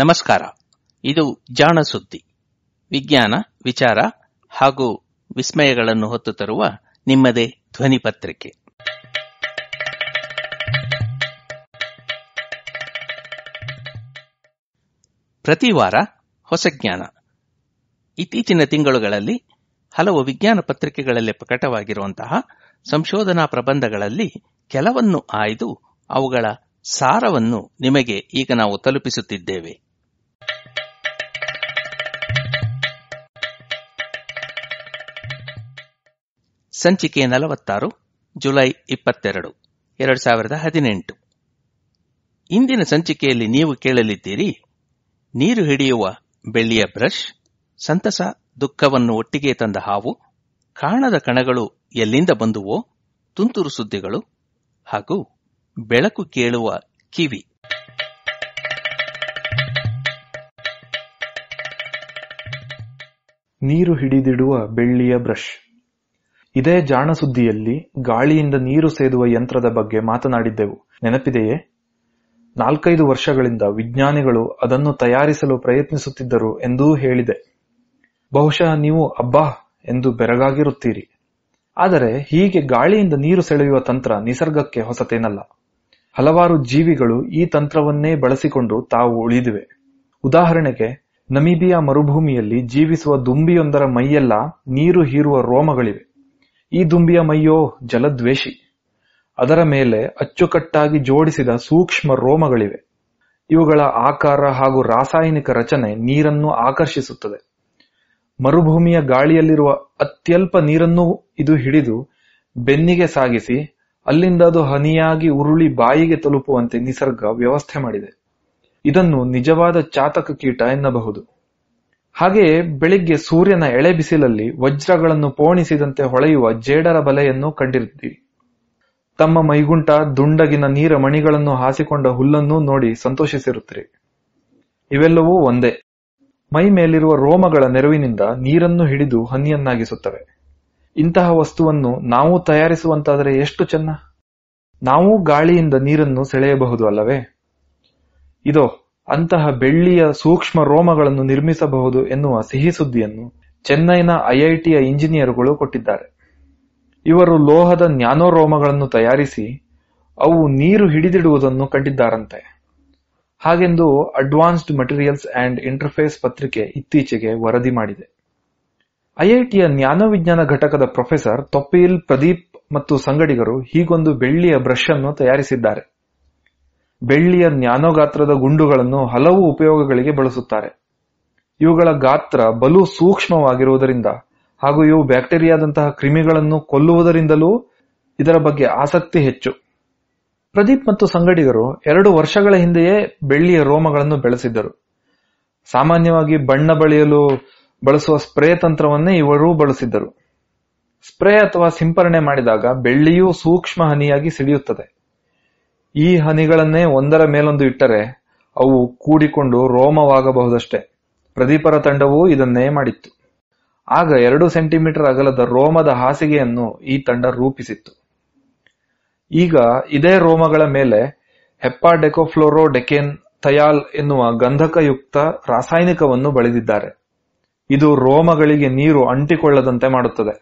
ನಮಸ್ಕಾರ ಇದು ಜಾಣ ಸುದ್ದಿ ವಿಜ್ಞಾನ ವಿಚಾರ ಹಾಗೂ ವಿಸ್ಮಯಗಳನ್ನು ಹೊತ್ತು ತರುವ ನಿಮ್ಮದೇ ಧ್ವನಿ ಪತ್ರಿಕೆ ಪ್ರತಿ ವಾರ ಹೊಸ ಜ್ಞಾನ ಇತ್ತೀಚಿನ ತಿಂಗಳುಗಳಲ್ಲಿ ಹಲವು ವಿಜ್ಞಾನ ಪತ್ರಿಕೆಗಳಲ್ಲಿ ಪ್ರಕಟವಾಗಿರುವಂತಹ ಸಂಶೋಧನಾ ಪ್ರಬಂಧಗಳಲ್ಲಿ ಕೆಲವನ್ನು ಆಯ್ದು ಅವುಗಳ ಸಾರವನ್ನು ನಿಮಗೆ ಈಗ ನಾವು ತಲುಪಿಸುತ್ತಿದ್ದೇವೆ ಸಂಚಿಕೆ ನಲವತ್ತಾರು ಜುಲೈ ಇಪ್ಪತ್ತೆರಡು ಎರಡ್ ಸಾವಿರದ ಹದಿನೆಂಟು ಇಂದಿನ ಸಂಚಿಕೆಯಲ್ಲಿ ನೀವು ಕೇಳಲಿದ್ದೀರಿ ನೀರು ಹಿಡಿಯುವ ಬೆಳ್ಳಿಯ ಬ್ರಷ್ ಸಂತಸ ದುಃಖವನ್ನು ಒಟ್ಟಿಗೆ ತಂದ ಹಾವು ಕಾಣದ ಕಣಗಳು ಎಲ್ಲಿಂದ ಬಂದುವೋ ತುಂತುರು ಸುದ್ದಿಗಳು ಹಾಗೂ ಬೆಳಕು ಕೇಳುವ ಕಿವಿ ನೀರು ಹಿಡಿದಿಡುವ ಬೆಳ್ಳಿಯ ಬ್ರಷ್ ಇದೇ ಜಾಣ ಸುದ್ದಿಯಲ್ಲಿ ಗಾಳಿಯಿಂದ ನೀರು ಸೇದುವ ಯಂತ್ರದ ಬಗ್ಗೆ ಮಾತನಾಡಿದ್ದೆವು ನೆನಪಿದೆಯೇ ನಾಲ್ಕೈದು ವರ್ಷಗಳಿಂದ ವಿಜ್ಞಾನಿಗಳು ಅದನ್ನು ತಯಾರಿಸಲು ಪ್ರಯತ್ನಿಸುತ್ತಿದ್ದರು ಎಂದೂ ಹೇಳಿದೆ ಬಹುಶಃ ನೀವು ಅಬ್ಬಾ ಎಂದು ಬೆರಗಾಗಿರುತ್ತೀರಿ ಆದರೆ ಹೀಗೆ ಗಾಳಿಯಿಂದ ನೀರು ಸೆಳೆಯುವ ತಂತ್ರ ನಿಸರ್ಗಕ್ಕೆ ಹೊಸತೇನಲ್ಲ ಹಲವಾರು ಜೀವಿಗಳು ಈ ತಂತ್ರವನ್ನೇ ಬಳಸಿಕೊಂಡು ತಾವು ಉಳಿದಿವೆ. ಉದಾಹರಣೆಗೆ, ನಮೀಬಿಯಾ ಮರುಭೂಮಿಯಲ್ಲಿ ಜೀವಿಸುವ ದುಂಬಿಯೊಂದರ ಮೈಯೆಲ್ಲ ನೀರು ಹೀರುವ ರೋಮಗಳಿವೆ. ಈ ದುಂಬಿಯ ಮೈಯೋ ಜಲದ್ವೇಷಿ. ಅದರ ಮೇಲೆ ಅಚ್ಚುಕಟ್ಟಾಗಿ ಜೋಡಿಸಿದ ಸೂಕ್ಷ್ಮ ರೋಮಗಳಿವೆ. ಇವುಗಳ ಆಕಾರ ಹಾಗೂ ರಾಸಾಯನಿಕ ರಚನೆ ನೀರನ್ನು ಆಕರ್ಷಿಸುತ್ತದೆ. ಮರುಭೂಮಿಯ ಗಾಳಿಯಲ್ಲಿರುವ ಅತ್ಯಲ್ಪ ನೀರನ್ನು ಇದು ಹಿಡಿದು ಬೆನ್ನಿಗೆ ಸಾಗಿಸಿ ಅಲ್ಲಿಂದ ಅದು ಹನಿಯಾಗಿ ಉರುಳಿ ಬಾಯಿಗೆ ತಲುಪುವಂತೆ ನಿಸರ್ಗ ವ್ಯವಸ್ಥೆ ಮಾಡಿದೆ ಇದನ್ನು ನಿಜವಾದ ಚಾತಕ ಕೀಟ ಎನ್ನಬಹುದು ಹಾಗೆಯೇ ಬೆಳಿಗ್ಗೆ ಸೂರ್ಯನ ಎಳೆ ಬಿಸಿಲಲ್ಲಿ ವಜ್ರಗಳನ್ನು ಪೋಣಿಸಿದಂತೆ ಹೊಳೆಯುವ ಜೇಡರ ಬಲೆಯನ್ನು ಕಂಡಿರುತ್ತೀರಿ ತಮ್ಮ ಮೈಗುಂಟ ದುಂಡಗಿನ ನೀರ ಮಣಿಗಳನ್ನು ಹಾಸಿಕೊಂಡ ಹುಲ್ಲನ್ನು ನೋಡಿ ಸಂತೋಷಿಸಿರುತ್ತೀರಿ ಇವೆಲ್ಲವೂ ಒಂದೇ ಮೈ ಮೇಲಿರುವ ರೋಮಗಳ ನೆರವಿನಿಂದ ನೀರನ್ನು ಹಿಡಿದು ಹನಿಯನ್ನಾಗಿಸುತ್ತವೆ ಇಂತಹ ವಸ್ತುವನ್ನು ನಾವು ತಯಾರಿಸುವಂತಾದರೆ ಎಷ್ಟು ಚೆನ್ನ ನಾವು ಗಾಳಿಯಿಂದ ನೀರನ್ನು ಸೆಳೆಯಬಹುದು ಅಲ್ಲವೇ ಇದೋ ಅಂತಹ ಬೆಳ್ಳಿಯ ಸೂಕ್ಷ್ಮ ರೋಮಗಳನ್ನು ನಿರ್ಮಿಸಬಹುದು ಎನ್ನುವ ಸಿಹಿ ಸುದ್ದಿಯನ್ನು ಚೆನ್ನೈನ ಐಐಟಿಯ ಇಂಜಿನಿಯರ್ಗಳು ಕೊಟ್ಟಿದ್ದಾರೆ ಇವರು ಲೋಹದ ನ್ಯಾನೋ ರೋಮಗಳನ್ನು ತಯಾರಿಸಿ ಅವು ನೀರು ಹಿಡಿದಿಡುವುದನ್ನು ಕಂಡಿದ್ದಾರಂತೆ ಹಾಗೆಂದು ಅಡ್ವಾನ್ಸ್ಡ್ ಮಟೀರಿಯಲ್ಸ್ ಅಂಡ್ ಇಂಟರ್ಫೇಸ್ ಪತ್ರಿಕೆ ಇತ್ತೀಚೆಗೆ ವರದಿ ಮಾಡಿದೆ ಐಐಟಿಯ ಜ್ಞಾನವಿಜ್ಞಾನ ಘಟಕದ ಪ್ರೊಫೆಸರ್ ತೊಪಿಲ್ ಪ್ರದೀಪ್ ಮತ್ತು ಸಂಗಡಿಗರು ಹೀಗೊಂದು ಬೆಳ್ಳಿಯ ಬ್ರಷ್ ಅನ್ನು ತಯಾರಿಸಿದ್ದಾರೆ. ಬೆಳ್ಳಿಯ ನ್ಯಾನೋ ಗಾತ್ರದ ಗುಂಡುಗಳನ್ನು ಹಲವು ಉಪಯೋಗಗಳಿಗೆ ಬಳಸುತ್ತಾರೆ. ಇವುಗಳ ಗಾತ್ರ ಬಲು ಸೂಕ್ಷ್ಮವಾಗಿರುವುದರಿಂದ ಹಾಗೂ ಇವು ಬ್ಯಾಕ್ಟೀರಿಯಾದಂತಹ ಕ್ರಿಮಿಗಳನ್ನು ಕೊಲ್ಲುವುದರಿಂದಲೂ ಇದರ ಬಗ್ಗೆ ಆಸಕ್ತಿ ಹೆಚ್ಚು. ಪ್ರದೀಪ್ ಮತ್ತು ಸಂಗಡಿಗರು ಎರಡು ವರ್ಷಗಳ ಹಿಂದೆಯೇ ಬೆಳ್ಳಿಯ ರೋಮಗಳನ್ನು ಬೆಳೆಸಿದ್ದರು. ಸಾಮಾನ್ಯವಾಗಿ ಬಣ್ಣ ಬಳಿಯಲು ಬಳಸುವ ಸ್ಪ್ರೇ ತಂತ್ರವನ್ನೇ ಇವರು ಬಳಸಿದ್ದರು ಸ್ಪ್ರೇ ಅಥವಾ ಸಿಂಪರಣೆ ಮಾಡಿದಾಗ ಬೆಳ್ಳಿಯೂ ಸೂಕ್ಷ್ಮ ಹನಿಯಾಗಿ ಸಿಡಿಯುತ್ತದೆ ಈ ಹನಿಗಳನ್ನೇ ಒಂದರ ಮೇಲೊಂದು ಇಟ್ಟರೆ ಅವು ಕೂಡಿಕೊಂಡು ರೋಮವಾಗಬಹುದಷ್ಟೇ ಪ್ರದೀಪರ ತಂಡವೂ ಇದನ್ನೇ ಮಾಡಿತ್ತು ಆಗ ಎರಡು ಸೆಂಟಿಮೀಟರ್ ಅಗಲದ ರೋಮದ ಹಾಸಿಗೆಯನ್ನು ಈ ತಂಡ ರೂಪಿಸಿತ್ತು ಈಗ ಇದೇ ರೋಮಗಳ ಮೇಲೆ ಹೆಪ್ಪಾಡೆಕೋಫ್ಲೋರೋಡೆಕೇನ್ ಥಯಾಲ್ ಎನ್ನುವ ಗಂಧಕಯುಕ್ತ ರಾಸಾಯನಿಕವನ್ನು ಬಳಿದಿದ್ದಾರೆ ಇದು ರೋಮಗಳಿಗೆ ನೀರು ಅಂಟಿಕೊಳ್ಳದಂತೆ ಮಾಡುತ್ತದೆ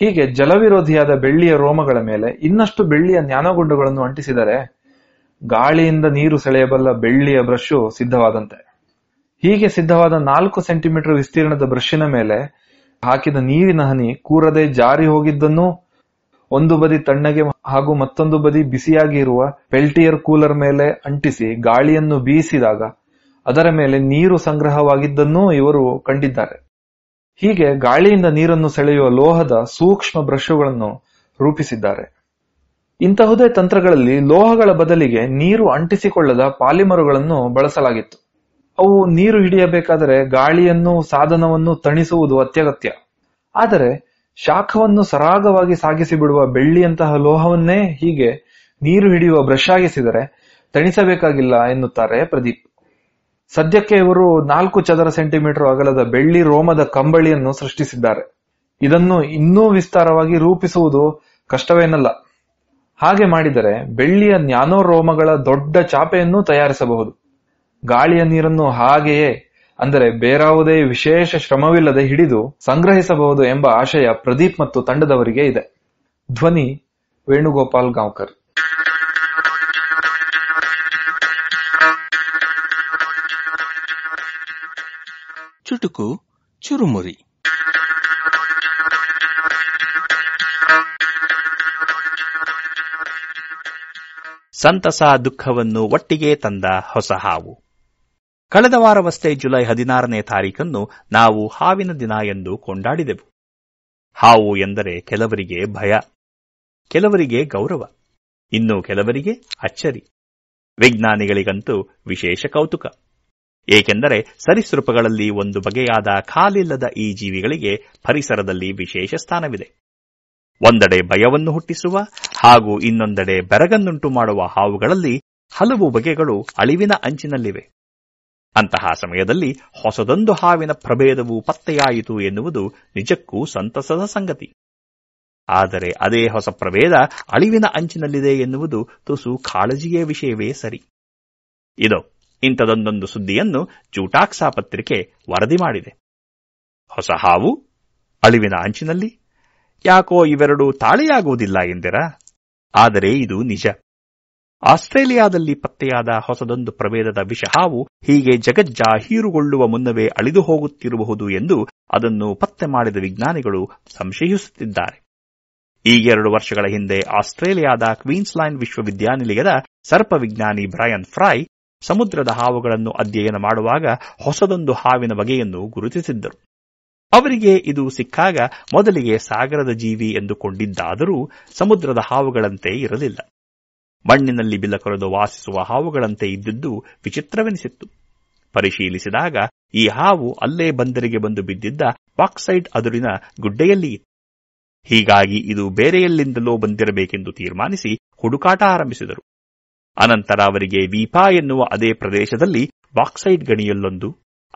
ಹೀಗೆ ಜಲವಿರೋಧಿಯಾದ ಬೆಳ್ಳಿಯ ರೋಮಗಳ ಮೇಲೆ ಇನ್ನಷ್ಟು ಬೆಳ್ಳಿಯ ಜ್ಞಾನಗುಂಡುಗಳನ್ನು ಅಂಟಿಸಿದರೆ ಗಾಳಿಯಿಂದ ನೀರು ಸೆಳೆಯಬಲ್ಲ ಬೆಳ್ಳಿಯ ಬ್ರಷ್ ಸಿದ್ಧವಾದಂತೆ ಹೀಗೆ ಸಿದ್ಧವಾದ ನಾಲ್ಕು ಸೆಂಟಿಮೀಟರ್ ವಿಸ್ತೀರ್ಣದ ಬ್ರಷ್ಷಿನ ಮೇಲೆ ಹಾಕಿದ ನೀರಿನ ಹನಿ ಕೂರದೆ ಜಾರಿ ಹೋಗಿದ್ದನ್ನು ಒಂದು ಬದಿ ತಣ್ಣಗೆ ಹಾಗೂ ಮತ್ತೊಂದು ಬದಿ ಬಿಸಿಯಾಗಿ ಇರುವ ಪೆಲ್ಟಿಯರ್ ಕೂಲರ್ ಮೇಲೆ ಅಂಟಿಸಿ ಗಾಳಿಯನ್ನು ಬೀಸಿದಾಗ ಅದರ ಮೇಲೆ ನೀರು ಸಂಗ್ರಹವಾಗಿದ್ದನ್ನೂ ಇವರು ಕಂಡಿದ್ದಾರೆ ಹೀಗೆ ಗಾಳಿಯಿಂದ ನೀರನ್ನು ಸೆಳೆಯುವ ಲೋಹದ ಸೂಕ್ಷ್ಮ ಬ್ರಷ್ಗಳನ್ನು ರೂಪಿಸಿದ್ದಾರೆ ಇಂತಹುದೇ ತಂತ್ರಗಳಲ್ಲಿ ಲೋಹಗಳ ಬದಲಿಗೆ ನೀರು ಅಂಟಿಸಿಕೊಳ್ಳದ ಪಾಲಿಮರುಗಳನ್ನು ಬಳಸಲಾಗಿತ್ತು ಅವು ನೀರು ಹಿಡಿಯಬೇಕಾದರೆ ಗಾಳಿಯನ್ನು ಸಾಧನವನ್ನು ತಣಿಸುವುದು ಅತ್ಯಗತ್ಯ ಆದರೆ ಶಾಖವನ್ನು ಸರಾಗವಾಗಿ ಸಾಗಿಸಿ ಬಿಡುವ ಬೆಳ್ಳಿಯಂತಹ ಲೋಹವನ್ನೇ ಹೀಗೆ ನೀರು ಹಿಡಿಯುವ ಬ್ರಷ್ ಆಗಿಸಿದರೆ ತಣಿಸಬೇಕಾಗಿಲ್ಲ ಎನ್ನುತ್ತಾರೆ ಪ್ರದೀಪ್ ಸದ್ಯಕ್ಕೆ ಇವರು ನಾಲ್ಕು ಚದರ ಸೆಂಟಿಮೀಟರ್ ಅಗಲದ ಬೆಳ್ಳಿ ರೋಮದ ಕಂಬಳಿಯನ್ನು ಸೃಷ್ಟಿಸಿದ್ದಾರೆ ಇದನ್ನು ಇನ್ನೂ ವಿಸ್ತಾರವಾಗಿ ರೂಪಿಸುವುದು ಕಷ್ಟವೇನಲ್ಲ ಹಾಗೆ ಮಾಡಿದರೆ ಬೆಳ್ಳಿಯ ನ್ಯಾನೋ ರೋಮಗಳ ದೊಡ್ಡ ಚಾಪೆಯನ್ನು ತಯಾರಿಸಬಹುದು ಗಾಳಿಯ ನೀರನ್ನು ಹಾಗೆಯೇ ಅಂದರೆ ಬೇರಾವುದೇ ವಿಶೇಷ ಶ್ರಮವಿಲ್ಲದೆ ಹಿಡಿದು ಸಂಗ್ರಹಿಸಬಹುದು ಎಂಬ ಆಶಯ ಪ್ರದೀಪ್ ಮತ್ತು ತಂಡದವರಿಗೆ ಇದೆ ಧ್ವನಿ ವೇಣುಗೋಪಾಲ್ ಗಾಂವ್ಕರ್ ಚುಟುಕು ಚುರುಮುರಿ ಸಂತಸ ದುಃಖವನ್ನು ಒಟ್ಟಿಗೆ ತಂದ ಹೊಸ ಹಾವು ಕಳೆದ ವಾರವಷ್ಟೇ ಜುಲೈ ಹದಿನಾರನೇ ತಾರೀಕನ್ನು ನಾವು ಹಾವಿನ ದಿನ ಎಂದು ಕೊಂಡಾಡಿದೆವು ಹಾವು ಎಂದರೆ ಕೆಲವರಿಗೆ ಭಯ ಕೆಲವರಿಗೆ ಗೌರವ ಇನ್ನು ಕೆಲವರಿಗೆ ಅಚ್ಚರಿ ವಿಜ್ಞಾನಿಗಳಿಗಂತೂ ವಿಶೇಷ ಕೌತುಕ ಏಕೆಂದರೆ ಸರಿಸೃಪಗಳಲ್ಲಿ ಒಂದು ಬಗೆಯಾದ ಖಾಲಿಲ್ಲದ ಈ ಜೀವಿಗಳಿಗೆ ಪರಿಸರದಲ್ಲಿ ವಿಶೇಷ ಸ್ಥಾನವಿದೆ ಒಂದೆಡೆ ಭಯವನ್ನು ಹುಟ್ಟಿಸುವ ಹಾಗೂ ಇನ್ನೊಂದೆಡೆ ಬೆರಗನ್ನುಂಟು ಮಾಡುವ ಹಾವುಗಳಲ್ಲಿ ಹಲವು ಬಗೆಗಳು ಅಳಿವಿನ ಅಂಚಿನಲ್ಲಿವೆ ಅಂತಹ ಸಮಯದಲ್ಲಿ ಹೊಸದೊಂದು ಹಾವಿನ ಪ್ರಭೇದವು ಪತ್ತೆಯಾಯಿತು ಎನ್ನುವುದು ನಿಜಕ್ಕೂ ಸಂತಸದ ಸಂಗತಿ ಆದರೆ ಅದೇ ಹೊಸ ಪ್ರಭೇದ ಅಳಿವಿನ ಅಂಚಿನಲ್ಲಿದೆ ಎನ್ನುವುದು ತುಸು ಕಾಳಜಿಯ ವಿಷಯವೇ ಸರಿ ಇದು ಇಂಥದೊಂದೊಂದು ಸುದ್ದಿಯನ್ನು ಚೂಟಾಕ್ಸಾ ಪತ್ರಿಕೆ ವರದಿ ಮಾಡಿದೆ ಹೊಸ ಹಾವು ಅಳಿವಿನ ಅಂಚಿನಲ್ಲಿ ಯಾಕೋ ಇವೆರಡೂ ತಾಳೆಯಾಗುವುದಿಲ್ಲ ಎಂದಿರಾ ಆದರೆ ಇದು ನಿಜ ಆಸ್ಟ್ರೇಲಿಯಾದಲ್ಲಿ ಪತ್ತೆಯಾದ ಹೊಸದೊಂದು ಪ್ರಭೇದದ ವಿಷ ಹಾವು ಹೀಗೆ ಜಗಜ್ಜಾಹೀರುಗೊಳ್ಳುವ ಮುನ್ನವೇ ಅಳಿದು ಹೋಗುತ್ತಿರಬಹುದು ಎಂದು ಅದನ್ನು ಪತ್ತೆ ಮಾಡಿದ ವಿಜ್ಞಾನಿಗಳು ಸಂಶಯಿಸುತ್ತಿದ್ದಾರೆ ಈ ಎರಡು ವರ್ಷಗಳ ಹಿಂದೆ ಆಸ್ಟ್ರೇಲಿಯಾದ ಕ್ವೀನ್ಸ್ಲ್ಯಾಂಡ್ ವಿಶ್ವವಿದ್ಯಾನಿಲಯದ ಸರ್ಪವಿಜ್ಞಾನಿ ಬ್ರಯನ್ ಫ್ರೈ ಸಮುದ್ರದ ಹಾವುಗಳನ್ನು ಅಧ್ಯಯನ ಮಾಡುವಾಗ ಹೊಸದೊಂದು ಹಾವಿನ ಬಗೆಯನ್ನು ಗುರುತಿಸಿದ್ದರು ಅವರಿಗೆ ಇದು ಸಿಕ್ಕಾಗ ಮೊದಲಿಗೆ ಸಾಗರದ ಜೀವಿ ಎಂದುಕೊಂಡಿದ್ದಾದರೂ ಸಮುದ್ರದ ಹಾವುಗಳಂತೆ ಇರಲಿಲ್ಲ ಮಣ್ಣಿನಲ್ಲಿ ಬಿಲಕೊರೆದು ವಾಸಿಸುವ ಹಾವುಗಳಂತೆ ಇದ್ದಿದ್ದು ವಿಚಿತ್ರವೆನಿಸಿತ್ತು ಪರಿಶೀಲಿಸಿದಾಗ ಈ ಹಾವು ಅಲ್ಲೇ ಬಂದರಿಗೆ ಬಂದು ಬಿದ್ದಿದ್ದ ಪಾಕ್ಸೈಡ್ ಅದುರಿನ ಗುಡ್ಡೆಯಲ್ಲಿ ಹೀಗಾಗಿ ಇದು ಬೇರೆಯಲ್ಲಿಂದಲೋ ಬಂದಿರಬೇಕೆಂದು ತೀರ್ಮಾನಿಸಿ ಹುಡುಕಾಟ ಆರಂಭಿಸಿದರು ಅನಂತರ ಅವರಿಗೆ ವೀಪಾ ಎನ್ನುವ ಅದೇ ಪ್ರದೇಶದಲ್ಲಿ ಬಾಕ್ಸೈಟ್ ಗಣಿಯಲ್ಲೊಂದು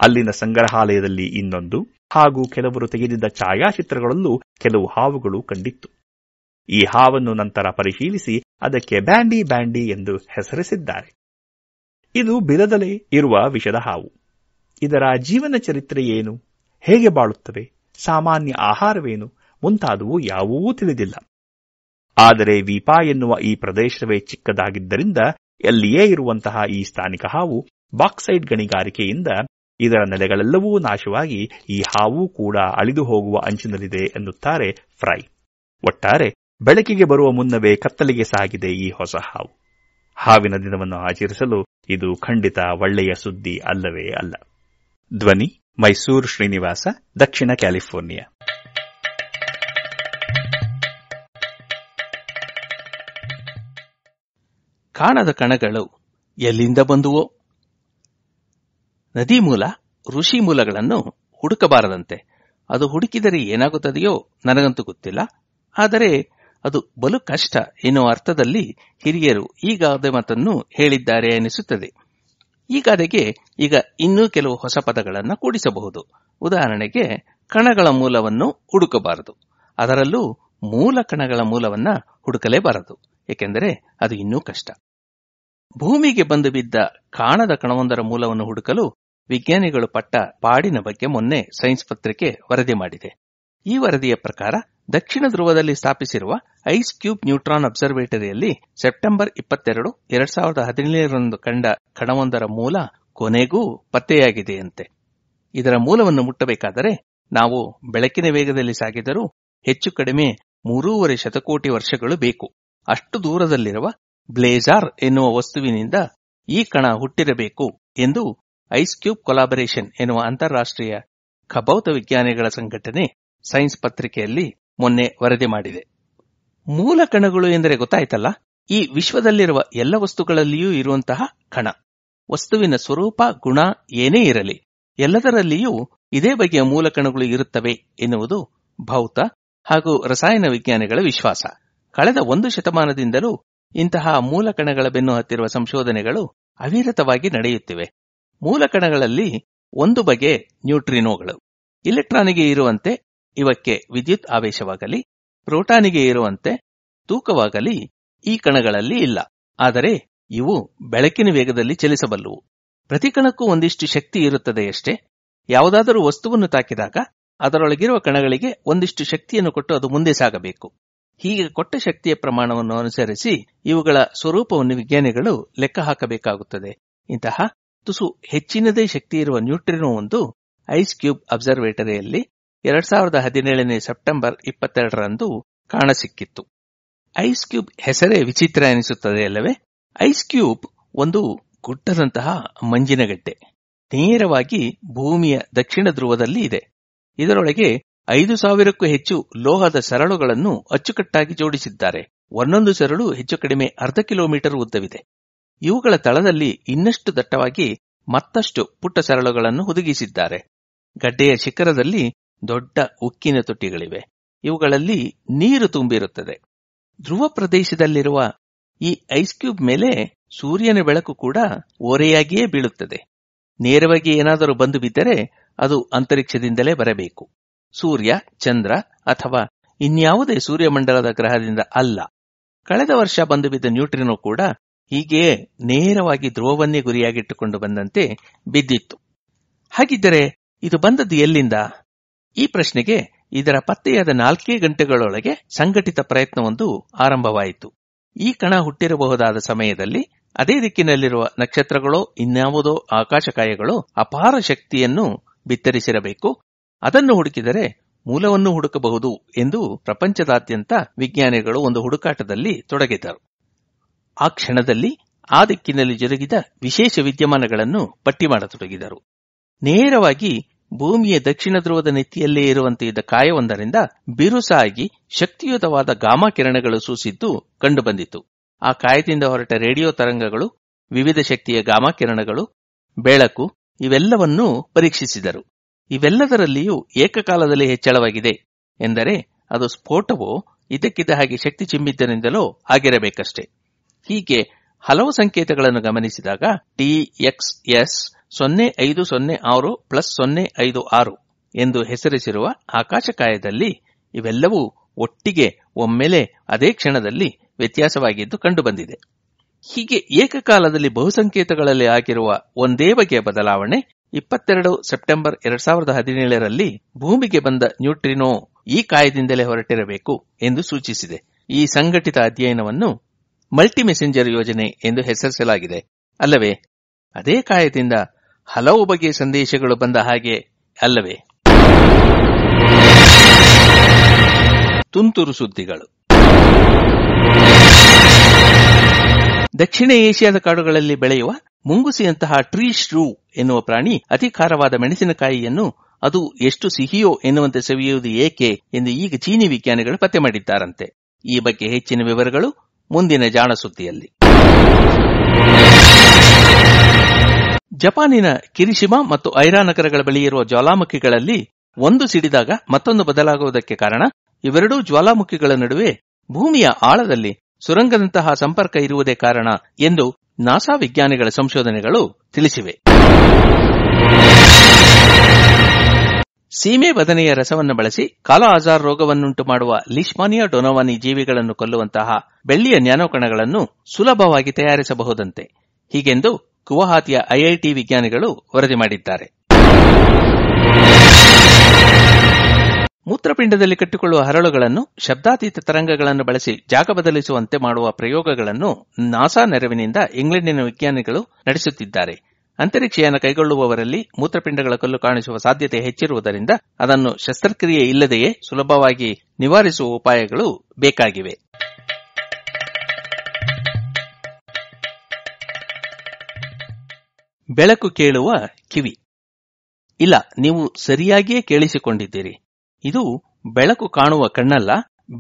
ಅಲ್ಲಿನ ಸಂಗ್ರಹಾಲಯದಲ್ಲಿ ಇನ್ನೊಂದು ಹಾಗೂ ಕೆಲವರು ತೆಗೆದಿದ್ದ ಛಾಯಾಚಿತ್ರಗಳಲ್ಲೂ ಕೆಲವು ಹಾವುಗಳು ಕಂಡಿತ್ತು ಈ ಹಾವನ್ನು ನಂತರ ಪರಿಶೀಲಿಸಿ ಅದಕ್ಕೆ ಬ್ಯಾಂಡಿ ಬ್ಯಾಂಡಿ ಎಂದು ಹೆಸರಿಸಿದ್ದಾರೆ ಇದು ಬಿಲದಲೆ ಇರುವ ವಿಷದ ಹಾವು ಇದರ ಜೀವನ ಚರಿತ್ರೆ ಏನು ಹೇಗೆ ಬಾಳುತ್ತವೆ ಸಾಮಾನ್ಯ ಆಹಾರವೇನು ಮುಂತಾದವು ಯಾವುವೂ ತಿಳಿದಿಲ್ಲ ಆದರೆ ವಿಪಾ ಎನ್ನುವ ಈ ಪ್ರದೇಶವೇ ಚಿಕ್ಕದಾಗಿದ್ದರಿಂದ ಎಲ್ಲಿಯೇ ಇರುವಂತಹ ಈ ಸ್ಥಾನಿಕ ಹಾವು ಬಾಕ್ಸೈಡ್ ಗಣಿಗಾರಿಕೆಯಿಂದ ಇದರ ನೆಲೆಗಳೆಲ್ಲವೂ ನಾಶವಾಗಿ ಈ ಹಾವು ಕೂಡ ಅಳಿದು ಹೋಗುವ ಅಂಚಿನಲ್ಲಿದೆ ಎನ್ನುತ್ತಾರೆ ಫ್ರೈ ಒಟ್ಟಾರೆ ಬೆಳಕಿಗೆ ಬರುವ ಮುನ್ನವೇ ಕತ್ತಲಿಗೆ ಸಾಗಿದೆ ಈ ಹೊಸ ಹಾವು ಹಾವಿನ ದಿನವನ್ನು ಆಚರಿಸಲು ಇದು ಖಂಡಿತ ಒಳ್ಳೆಯ ಸುದ್ದಿ ಅಲ್ಲವೇ ಅಲ್ಲ ಧ್ವನಿ ಮೈಸೂರು ಶ್ರೀನಿವಾಸ ದಕ್ಷಿಣ ಕ್ಯಾಲಿಫೋರ್ನಿಯಾ ಕಾಣದ ಕಣಗಳು ಎಲ್ಲಿಂದ ಬಂದುವೋ ನದಿ ಮೂಲ ಋಷಿ ಮೂಲಗಳನ್ನು ಹುಡುಕಬಾರದಂತೆ ಅದು ಹುಡುಕಿದರೆ ಏನಾಗುತ್ತದೆಯೋ ನನಗಂತೂ ಗೊತ್ತಿಲ್ಲ ಆದರೆ ಅದು ಬಲು ಕಷ್ಟ ಎನ್ನುವ ಅರ್ಥದಲ್ಲಿ ಹಿರಿಯರು ಈ ಗಾದೆ ಮಾತನ್ನು ಹೇಳಿದ್ದಾರೆ ಎನಿಸುತ್ತದೆ ಈ ಗಾದೆಗೆ ಈಗ ಇನ್ನೂ ಕೆಲವು ಹೊಸ ಪದಗಳನ್ನು ಕೂಡಿಸಬಹುದು ಉದಾಹರಣೆಗೆ ಕಣಗಳ ಮೂಲವನ್ನು ಹುಡುಕಬಾರದು ಅದರಲ್ಲೂ ಮೂಲ ಕಣಗಳ ಮೂಲವನ್ನ ಹುಡುಕಲೇಬಾರದು ಏಕೆಂದರೆ ಅದು ಇನ್ನೂ ಕಷ್ಟ ಭೂಮಿಗೆ ಬಂದು ಬಿದ್ದ ಕಾಣದ ಕಣವೊಂದರ ಮೂಲವನ್ನು ಹುಡುಕಲು ವಿಜ್ಞಾನಿಗಳು ಪಟ್ಟ ಪಾಡಿನ ಬಗ್ಗೆ ಮೊನ್ನೆ ಸೈನ್ಸ್ ಪತ್ರಿಕೆ ವರದಿ ಮಾಡಿದೆ ಈ ವರದಿಯ ಪ್ರಕಾರ ದಕ್ಷಿಣ ಧ್ರುವದಲ್ಲಿ ಸ್ಥಾಪಿಸಿರುವ ಐಸ್ ಕ್ಯೂಬ್ ನ್ಯೂಟ್ರಾನ್ ಅಬ್ಸರ್ವೇಟರಿಯಲ್ಲಿ ಸೆಪ್ಟೆಂಬರ್ ಇಪ್ಪತ್ತೆರಡು ಎರಡ್ ಸಾವಿರದ ಹದಿನೇಳರಂದು ಕಂಡ ಕಣವೊಂದರ ಮೂಲ ಕೊನೆಗೂ ಪತ್ತೆಯಾಗಿದೆಯಂತೆ ಇದರ ಮೂಲವನ್ನು ಮುಟ್ಟಬೇಕಾದರೆ ನಾವು ಬೆಳಕಿನ ವೇಗದಲ್ಲಿ ಸಾಗಿದರೂ ಹೆಚ್ಚು ಕಡಿಮೆ ಮೂರೂವರೆ ಶತಕೋಟಿ ವರ್ಷಗಳು ಬೇಕು ಅಷ್ಟು ದೂರದಲ್ಲಿರುವ ಬ್ಲೇಜಾರ್ ಎನ್ನುವ ವಸ್ತುವಿನಿಂದ ಈ ಕಣ ಹುಟ್ಟಿರಬೇಕು ಎಂದು ಐಸ್ ಕ್ಯೂಬ್ ಕೊಲಾಬರೇಷನ್ ಎನ್ನುವ ಅಂತಾರಾಷ್ಟ್ರೀಯ ಖಭೌತ ವಿಜ್ಞಾನಿಗಳ ಸಂಘಟನೆ ಸೈನ್ಸ್ ಪತ್ರಿಕೆಯಲ್ಲಿ ಮೊನ್ನೆ ವರದಿ ಮಾಡಿದೆ ಮೂಲ ಕಣಗಳು ಎಂದರೆ ಗೊತ್ತಾಯ್ತಲ್ಲ ಈ ವಿಶ್ವದಲ್ಲಿರುವ ಎಲ್ಲ ವಸ್ತುಗಳಲ್ಲಿಯೂ ಇರುವಂತಹ ಕಣ ವಸ್ತುವಿನ ಸ್ವರೂಪ ಗುಣ ಏನೇ ಇರಲಿ ಎಲ್ಲದರಲ್ಲಿಯೂ ಇದೇ ಬಗೆಯ ಮೂಲ ಕಣಗಳು ಇರುತ್ತವೆ ಎನ್ನುವುದು ಭೌತ ಹಾಗೂ ರಸಾಯನ ವಿಜ್ಞಾನಿಗಳ ವಿಶ್ವಾಸ ಕಳೆದ ಒಂದು ಶತಮಾನದಿಂದಲೂ ಇಂತಹ ಮೂಲ ಕಣಗಳ ಬೆನ್ನು ಹತ್ತಿರುವ ಸಂಶೋಧನೆಗಳು ಅವಿರತವಾಗಿ ನಡೆಯುತ್ತಿವೆ ಮೂಲ ಕಣಗಳಲ್ಲಿ ಒಂದು ಬಗೆ ನ್ಯೂಟ್ರಿನೋಗಳು ಇಲೆಕ್ಟ್ರಾನಿಗೆ ಇರುವಂತೆ ಇವಕ್ಕೆ ವಿದ್ಯುತ್ ಆವೇಶವಾಗಲಿ ಪ್ರೋಟಾನಿಗೆ ಇರುವಂತೆ ತೂಕವಾಗಲಿ ಈ ಕಣಗಳಲ್ಲಿ ಇಲ್ಲ ಆದರೆ ಇವು ಬೆಳಕಿನ ವೇಗದಲ್ಲಿ ಚಲಿಸಬಲ್ಲುವು ಪ್ರತಿ ಕಣಕ್ಕೂ ಒಂದಿಷ್ಟು ಶಕ್ತಿ ಇರುತ್ತದೆಯಷ್ಟೇ ಯಾವುದಾದರೂ ವಸ್ತುವನ್ನು ತಾಕಿದಾಗ ಅದರೊಳಗಿರುವ ಕಣಗಳಿಗೆ ಒಂದಿಷ್ಟು ಶಕ್ತಿಯನ್ನು ಕೊಟ್ಟು ಅದು ಮುಂದೆ ಸಾಗಬೇಕು ಹೀಗೆ ಕೊಟ್ಟ ಶಕ್ತಿಯ ಪ್ರಮಾಣವನ್ನು ಅನುಸರಿಸಿ ಇವುಗಳ ಸ್ವರೂಪವನ್ನು ವಿಜ್ಞಾನಿಗಳು ಲೆಕ್ಕ ಹಾಕಬೇಕಾಗುತ್ತದೆ ಇಂತಹ ತುಸು ಹೆಚ್ಚಿನದೇ ಶಕ್ತಿ ಇರುವ ನ್ಯೂಟ್ರಿನೋ ಒಂದು ಐಸ್ ಕ್ಯೂಬ್ ಅಬ್ಸರ್ವೇಟರಿಯಲ್ಲಿ ಎರಡ್ ಸಾವಿರದ ಹದಿನೇಳನೇ ಸೆಪ್ಟೆಂಬರ್ ಇಪ್ಪತ್ತೆರಡರಂದು ಕಾಣಸಿಕ್ಕಿತ್ತು ಐಸ್ ಕ್ಯೂಬ್ ಹೆಸರೇ ವಿಚಿತ್ರ ಎನಿಸುತ್ತದೆ ಅಲ್ಲವೇ ಐಸ್ ಕ್ಯೂಬ್ ಒಂದು ಗುಡ್ಡದಂತಹ ಮಂಜಿನಗಡ್ಡೆ ನೇರವಾಗಿ ಭೂಮಿಯ ದಕ್ಷಿಣ ಧ್ರುವದಲ್ಲಿ ಇದೆ ಇದರೊಳಗೆ ಐದು ಸಾವಿರಕ್ಕೂ ಹೆಚ್ಚು ಲೋಹದ ಸರಳುಗಳನ್ನು ಅಚ್ಚುಕಟ್ಟಾಗಿ ಜೋಡಿಸಿದ್ದಾರೆ ಒಂದೊಂದು ಸರಳು ಹೆಚ್ಚು ಕಡಿಮೆ ಅರ್ಧ ಕಿಲೋಮೀಟರ್ ಉದ್ದವಿದೆ ಇವುಗಳ ತಳದಲ್ಲಿ ಇನ್ನಷ್ಟು ದಟ್ಟವಾಗಿ ಮತ್ತಷ್ಟು ಪುಟ್ಟ ಸರಳುಗಳನ್ನು ಹುದುಗಿಸಿದ್ದಾರೆ ಗಡ್ಡೆಯ ಶಿಖರದಲ್ಲಿ ದೊಡ್ಡ ಉಕ್ಕಿನ ತೊಟ್ಟಿಗಳಿವೆ ಇವುಗಳಲ್ಲಿ ನೀರು ತುಂಬಿರುತ್ತದೆ ಧ್ರುವ ಪ್ರದೇಶದಲ್ಲಿರುವ ಈ ಐಸ್ ಕ್ಯೂಬ್ ಮೇಲೆ ಸೂರ್ಯನ ಬೆಳಕು ಕೂಡ ಓರೆಯಾಗಿಯೇ ಬೀಳುತ್ತದೆ ನೇರವಾಗಿ ಏನಾದರೂ ಬಂದು ಬಿದ್ದರೆ ಅದು ಅಂತರಿಕ್ಷದಿಂದಲೇ ಬರಬೇಕು ಸೂರ್ಯ ಚಂದ್ರ ಅಥವಾ ಇನ್ಯಾವುದೇ ಸೂರ್ಯಮಂಡಲದ ಗ್ರಹದಿಂದ ಅಲ್ಲ ಕಳೆದ ವರ್ಷ ಬಂದು ಬಿದ್ದ ನ್ಯೂಟ್ರಿನೋ ಕೂಡ ಹೀಗೆಯೇ ನೇರವಾಗಿ ಧ್ರುವವನ್ನೇ ಗುರಿಯಾಗಿಟ್ಟುಕೊಂಡು ಬಂದಂತೆ ಬಿದ್ದಿತ್ತು ಹಾಗಿದ್ದರೆ ಇದು ಬಂದದ್ದು ಎಲ್ಲಿಂದ ಈ ಪ್ರಶ್ನೆಗೆ ಇದರ ಪತ್ತೆಯಾದ ನಾಲ್ಕೇ ಗಂಟೆಗಳೊಳಗೆ ಸಂಘಟಿತ ಪ್ರಯತ್ನವೊಂದು ಆರಂಭವಾಯಿತು ಈ ಕಣ ಹುಟ್ಟಿರಬಹುದಾದ ಸಮಯದಲ್ಲಿ ಅದೇ ದಿಕ್ಕಿನಲ್ಲಿರುವ ನಕ್ಷತ್ರಗಳೋ ಇನ್ಯಾವುದೋ ಆಕಾಶಕಾಯಗಳು ಅಪಾರ ಶಕ್ತಿಯನ್ನು ಬಿತ್ತರಿಸಿರಬೇಕು ಅದನ್ನು ಹುಡುಕಿದರೆ ಮೂಲವನ್ನು ಹುಡುಕಬಹುದು ಎಂದು ಪ್ರಪಂಚದಾದ್ಯಂತ ವಿಜ್ಞಾನಿಗಳು ಒಂದು ಹುಡುಕಾಟದಲ್ಲಿ ತೊಡಗಿದರು ಆ ಕ್ಷಣದಲ್ಲಿ ಆ ದಿಕ್ಕಿನಲ್ಲಿ ಜರುಗಿದ ವಿಶೇಷ ವಿದ್ಯಮಾನಗಳನ್ನು ಪಟ್ಟಿ ಮಾಡತೊಡಗಿದರು ನೇರವಾಗಿ ಭೂಮಿಯ ದಕ್ಷಿಣ ಧ್ರುವದ ನೆತ್ತಿಯಲ್ಲೇ ಇದ್ದ ಕಾಯವೊಂದರಿಂದ ಬಿರುಸಾಗಿ ಶಕ್ತಿಯುತವಾದ ಗಾಮಾ ಕಿರಣಗಳು ಸೂಸಿದ್ದು ಕಂಡುಬಂದಿತು ಆ ಕಾಯದಿಂದ ಹೊರಟ ರೇಡಿಯೋ ತರಂಗಗಳು ವಿವಿಧ ಶಕ್ತಿಯ ಗಾಮಾ ಕಿರಣಗಳು ಬೆಳಕು ಇವೆಲ್ಲವನ್ನೂ ಪರೀಕ್ಷಿಸಿದರು ಇವೆಲ್ಲದರಲ್ಲಿಯೂ ಏಕಕಾಲದಲ್ಲಿ ಹೆಚ್ಚಳವಾಗಿದೆ ಎಂದರೆ ಅದು ಸ್ಫೋಟವು ಇದಕ್ಕಿದ್ದ ಹಾಗೆ ಶಕ್ತಿ ಚಿಮ್ಮಿದ್ದರಿಂದಲೋ ಆಗಿರಬೇಕಷ್ಟೇ ಹೀಗೆ ಹಲವು ಸಂಕೇತಗಳನ್ನು ಗಮನಿಸಿದಾಗ ಟಿ ಎಕ್ಸ್ ಎಸ್ ಸೊನ್ನೆ ಐದು ಸೊನ್ನೆ ಆರು ಪ್ಲಸ್ ಸೊನ್ನೆ ಐದು ಆರು ಎಂದು ಹೆಸರಿಸಿರುವ ಆಕಾಶಕಾಯದಲ್ಲಿ ಇವೆಲ್ಲವೂ ಒಟ್ಟಿಗೆ ಒಮ್ಮೆಲೆ ಅದೇ ಕ್ಷಣದಲ್ಲಿ ವ್ಯತ್ಯಾಸವಾಗಿದ್ದು ಕಂಡುಬಂದಿದೆ ಹೀಗೆ ಏಕಕಾಲದಲ್ಲಿ ಬಹುಸಂಕೇತಗಳಲ್ಲಿ ಆಗಿರುವ ಒಂದೇ ಬಗೆಯ ಬದಲಾವಣೆ ಇಪ್ಪತ್ತೆರಡು ಸೆಪ್ಟೆಂಬರ್ ಎರಡ್ ಸಾವಿರದ ಹದಿನೇಳರಲ್ಲಿ ಭೂಮಿಗೆ ಬಂದ ನ್ಯೂಟ್ರಿನೋ ಈ ಕಾಯದಿಂದಲೇ ಹೊರಟಿರಬೇಕು ಎಂದು ಸೂಚಿಸಿದೆ ಈ ಸಂಘಟಿತ ಅಧ್ಯಯನವನ್ನು ಮಲ್ಟಿ ಮೆಸೆಂಜರ್ ಯೋಜನೆ ಎಂದು ಹೆಸರಿಸಲಾಗಿದೆ ಅಲ್ಲವೇ ಅದೇ ಕಾಯದಿಂದ ಹಲವು ಬಗೆಯ ಸಂದೇಶಗಳು ಬಂದ ಹಾಗೆ ಅಲ್ಲವೇ ತುಂತುರು ಸುದ್ದಿಗಳು ದಕ್ಷಿಣ ಏಷ್ಯಾದ ಕಾಡುಗಳಲ್ಲಿ ಬೆಳೆಯುವ ಮುಂಗುಸಿಯಂತಹ ಟ್ರೀ ಶ್ರೂ ಎನ್ನುವ ಪ್ರಾಣಿ ಅತಿ ಖಾರವಾದ ಮೆಣಸಿನಕಾಯಿಯನ್ನು ಅದು ಎಷ್ಟು ಸಿಹಿಯೋ ಎನ್ನುವಂತೆ ಸವಿಯುವುದು ಏಕೆ ಎಂದು ಈಗ ಚೀನಿ ವಿಜ್ಞಾನಿಗಳು ಪತ್ತೆ ಮಾಡಿದ್ದಾರಂತೆ ಈ ಬಗ್ಗೆ ಹೆಚ್ಚಿನ ವಿವರಗಳು ಮುಂದಿನ ಜಾಣ ಸುದ್ದಿಯಲ್ಲಿ ಜಪಾನಿನ ಕಿರಿಶಿಮಾ ಮತ್ತು ಐರಾ ನಗರಗಳ ಬಳಿ ಇರುವ ಜ್ವಾಲಾಮುಖಿಗಳಲ್ಲಿ ಒಂದು ಸಿಡಿದಾಗ ಮತ್ತೊಂದು ಬದಲಾಗುವುದಕ್ಕೆ ಕಾರಣ ಇವೆರಡೂ ಜ್ವಾಲಾಮುಖಿಗಳ ನಡುವೆ ಭೂಮಿಯ ಆಳದಲ್ಲಿ ಸುರಂಗದಂತಹ ಸಂಪರ್ಕ ಇರುವುದೇ ಕಾರಣ ಎಂದು ನಾಸಾ ವಿಜ್ಞಾನಿಗಳ ಸಂಶೋಧನೆಗಳು ತಿಳಿಸಿವೆ ಸೀಮೆ ಬದನೆಯ ರಸವನ್ನು ಬಳಸಿ ಕಾಲ ಆಜಾರ್ ರೋಗವನ್ನುಂಟು ಮಾಡುವ ಲಿಶ್ಮಾನಿಯಾ ಡೊನೋವಾನಿ ಜೀವಿಗಳನ್ನು ಕೊಲ್ಲುವಂತಹ ಬೆಳ್ಳಿಯ ನ್ಯಾನೋಕಣಗಳನ್ನು ಸುಲಭವಾಗಿ ತಯಾರಿಸಬಹುದಂತೆ ಹೀಗೆಂದು ಗುವಾಹತಿಯ ಐಐಟಿ ವಿಜ್ಞಾನಿಗಳು ವರದಿ ಮಾಡಿದ್ದಾರೆ ಮೂತ್ರಪಿಂಡದಲ್ಲಿ ಕಟ್ಟಿಕೊಳ್ಳುವ ಹರಳುಗಳನ್ನು ಶಬ್ದಾತೀತ ತರಂಗಗಳನ್ನು ಬಳಸಿ ಜಾಗ ಬದಲಿಸುವಂತೆ ಮಾಡುವ ಪ್ರಯೋಗಗಳನ್ನು ನಾಸಾ ನೆರವಿನಿಂದ ಇಂಗ್ಲೆಂಡಿನ ವಿಜ್ಞಾನಿಗಳು ನಡೆಸುತ್ತಿದ್ದಾರೆ ಅಂತರಿಕ್ಷಯಾನ ಕೈಗೊಳ್ಳುವವರಲ್ಲಿ ಮೂತ್ರಪಿಂಡಗಳ ಕಲ್ಲು ಕಾಣಿಸುವ ಸಾಧ್ಯತೆ ಹೆಚ್ಚಿರುವುದರಿಂದ ಅದನ್ನು ಶಸ್ತ್ರಕ್ರಿಯೆ ಇಲ್ಲದೆಯೇ ಸುಲಭವಾಗಿ ನಿವಾರಿಸುವ ಉಪಾಯಗಳು ಬೇಕಾಗಿವೆ ಬೆಳಕು ಕೇಳುವ ಕಿವಿ ಇಲ್ಲ ನೀವು ಸರಿಯಾಗಿಯೇ ಕೇಳಿಸಿಕೊಂಡಿದ್ದೀರಿ ಇದು ಬೆಳಕು ಕಾಣುವ ಕಣ್ಣಲ್ಲ